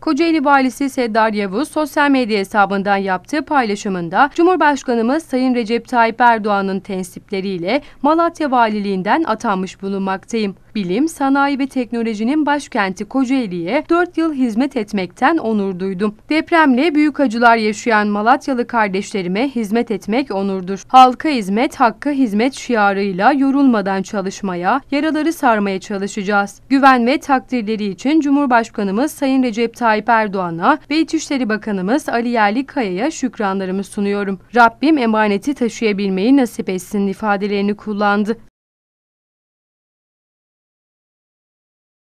Kocaeli Valisi Seddar Yavuz sosyal medya hesabından yaptığı paylaşımında Cumhurbaşkanımız Sayın Recep Tayyip Erdoğan'ın tensipleriyle Malatya Valiliğinden atanmış bulunmaktayım. Bilim, sanayi ve teknolojinin başkenti Kocaeli'ye 4 yıl hizmet etmekten onur duydum. Depremle büyük acılar yaşayan Malatyalı kardeşlerime hizmet etmek onurdur. Halka hizmet, hakka hizmet şiarıyla yorulmadan çalışmaya, yaraları sarmaya çalışacağız. Güven ve takdirleri için Cumhurbaşkanımız Sayın Recep Tayyip Erdoğan'a ve İçişleri Bakanımız Ali Yerlikaya'ya şükranlarımı sunuyorum. Rabbim emaneti taşıyabilmeyi nasip etsin ifadelerini kullandı.